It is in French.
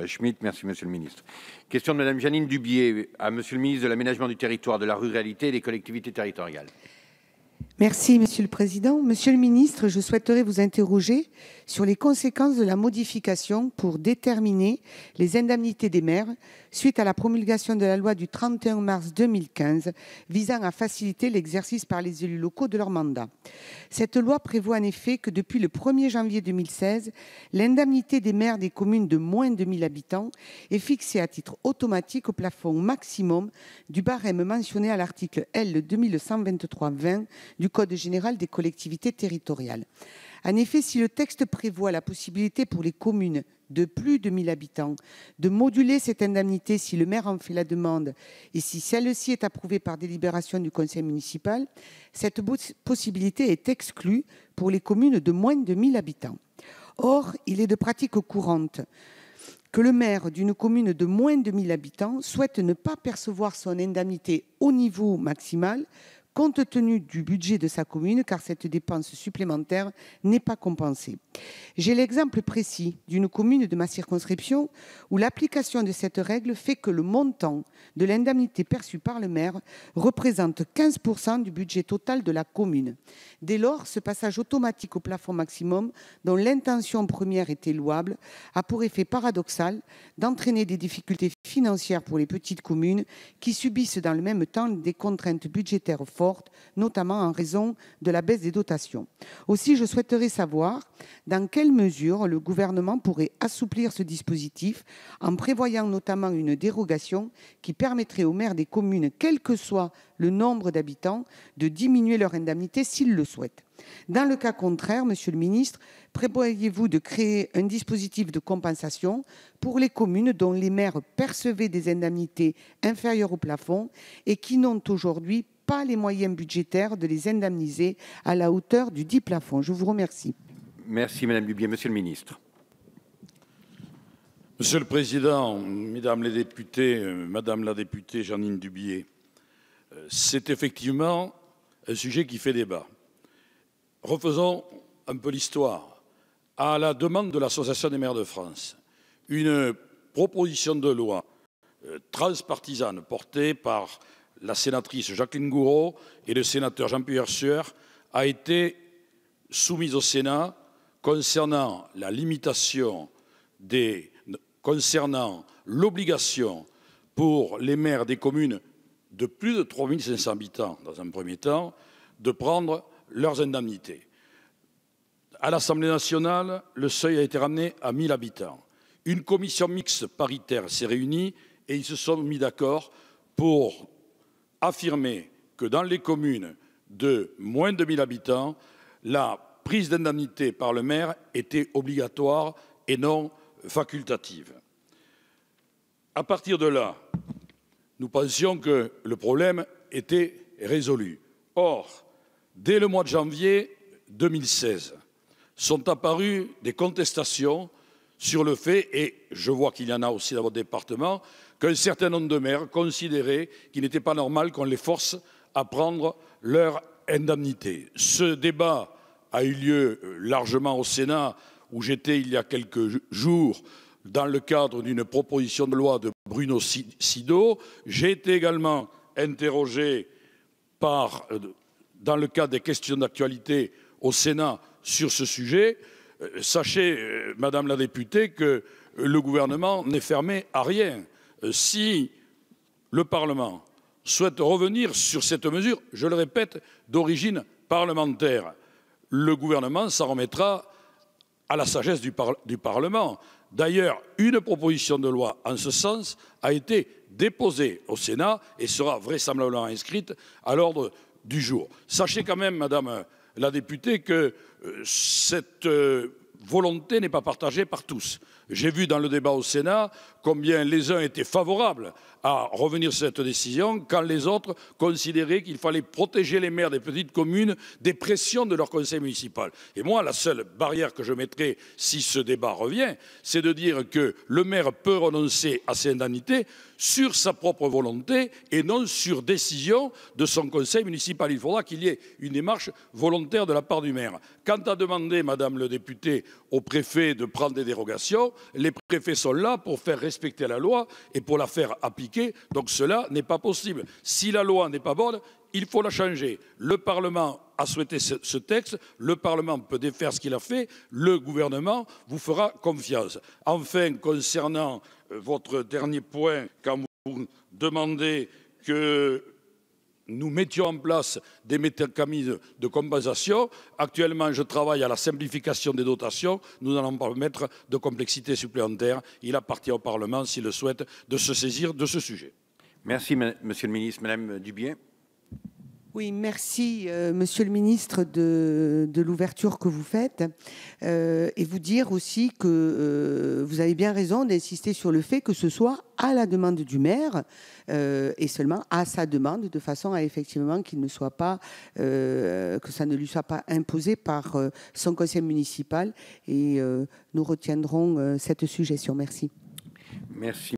Euh, merci Monsieur le Ministre. Question de Madame Janine Dubié à Monsieur le Ministre de l'Aménagement du Territoire, de la Ruralité et des Collectivités Territoriales. Merci, Monsieur le Président. Monsieur le Ministre, je souhaiterais vous interroger sur les conséquences de la modification pour déterminer les indemnités des maires suite à la promulgation de la loi du 31 mars 2015 visant à faciliter l'exercice par les élus locaux de leur mandat. Cette loi prévoit en effet que depuis le 1er janvier 2016, l'indemnité des maires des communes de moins de 000 habitants est fixée à titre automatique au plafond maximum du barème mentionné à l'article L. 2123-20 du Code général des collectivités territoriales. En effet, si le texte prévoit la possibilité pour les communes de plus de 1000 habitants de moduler cette indemnité si le maire en fait la demande et si celle-ci est approuvée par délibération du conseil municipal, cette possibilité est exclue pour les communes de moins de 1000 habitants. Or, il est de pratique courante que le maire d'une commune de moins de 1000 habitants souhaite ne pas percevoir son indemnité au niveau maximal compte tenu du budget de sa commune, car cette dépense supplémentaire n'est pas compensée. J'ai l'exemple précis d'une commune de ma circonscription où l'application de cette règle fait que le montant de l'indemnité perçue par le maire représente 15% du budget total de la commune. Dès lors, ce passage automatique au plafond maximum, dont l'intention première était louable, a pour effet paradoxal d'entraîner des difficultés financières pour les petites communes qui subissent dans le même temps des contraintes budgétaires fortes notamment en raison de la baisse des dotations. Aussi, je souhaiterais savoir dans quelle mesure le gouvernement pourrait assouplir ce dispositif en prévoyant notamment une dérogation qui permettrait aux maires des communes, quel que soit le nombre d'habitants, de diminuer leur indemnité s'ils le souhaitent. Dans le cas contraire, Monsieur le Ministre, prévoyez-vous de créer un dispositif de compensation pour les communes dont les maires percevaient des indemnités inférieures au plafond et qui n'ont aujourd'hui pas les moyens budgétaires de les indemniser à la hauteur du dit plafond. Je vous remercie. Merci, Madame Dubier. Monsieur le ministre. Monsieur le Président, Mesdames les députés, euh, Madame la députée Jeanine Dubier, euh, c'est effectivement un sujet qui fait débat. Refaisons un peu l'histoire. À la demande de l'Association des maires de France, une proposition de loi euh, transpartisane portée par la sénatrice Jacqueline Gouraud et le sénateur Jean-Pierre Sueur a été soumise au Sénat concernant la limitation des concernant l'obligation pour les maires des communes de plus de 3500 habitants dans un premier temps de prendre leurs indemnités. À l'Assemblée nationale, le seuil a été ramené à 1000 habitants. Une commission mixte paritaire s'est réunie et ils se sont mis d'accord pour affirmé que dans les communes de moins de 1000 habitants, la prise d'indemnité par le maire était obligatoire et non facultative. À partir de là, nous pensions que le problème était résolu. Or, dès le mois de janvier 2016, sont apparues des contestations sur le fait, et je vois qu'il y en a aussi dans votre département, qu'un certain nombre de maires considéraient qu'il n'était pas normal qu'on les force à prendre leur indemnité. Ce débat a eu lieu euh, largement au Sénat, où j'étais il y a quelques jours dans le cadre d'une proposition de loi de Bruno Sido. J'ai été également interrogé euh, dans le cadre des questions d'actualité au Sénat sur ce sujet. Euh, sachez, Madame la députée, que le gouvernement n'est fermé à rien. Euh, si le Parlement souhaite revenir sur cette mesure, je le répète, d'origine parlementaire, le gouvernement s'en remettra à la sagesse du, Parlement. D'ailleurs, une proposition de loi en ce sens a été déposée au Sénat et sera vraisemblablement inscrite à l'ordre du jour. Sachez quand même, Madame la députée, que euh, cette euh, volonté n'est pas partagée par tous. J'ai vu dans le débat au Sénat combien les uns étaient favorables à revenir sur cette décision, quand les autres considéraient qu'il fallait protéger les maires des petites communes des pressions de leur conseil municipal. Et moi, la seule barrière que je mettrai si ce débat revient, c'est de dire que le maire peut renoncer à ses indemnités sur sa propre volonté et non sur décision de son conseil municipal. Il faudra qu'il y ait une démarche volontaire de la part du maire. Quant à demander, Madame le député, au préfet de prendre des dérogations, les préfets sont là pour faire respecter la loi et pour la faire appliquer, donc cela n'est pas possible. Si la loi n'est pas bonne, il faut la changer. Le Parlement a souhaité ce, texte, le Parlement peut défaire ce qu'il a fait, le gouvernement vous fera confiance. Enfin, concernant euh, votre dernier point, quand vous demandez que nous mettions en place des mécanismes de compensation. Actuellement, je travaille à la simplification des dotations. Nous n'allons pas mettre de complexité supplémentaire. Il appartient au Parlement, s'il le souhaite, de se saisir de ce sujet. Merci, Monsieur le Ministre. Madame Dubier. Oui, merci, euh, Monsieur le Ministre, de, l'ouverture que vous faites, euh, et vous dire aussi que euh, vous avez bien raison d'insister sur le fait que ce soit à la demande du maire et seulement à sa demande, de façon à effectivement qu'il ne soit pas, que ça ne lui soit pas imposé par son conseil municipal. Et nous retiendrons cette suggestion. Merci. Merci.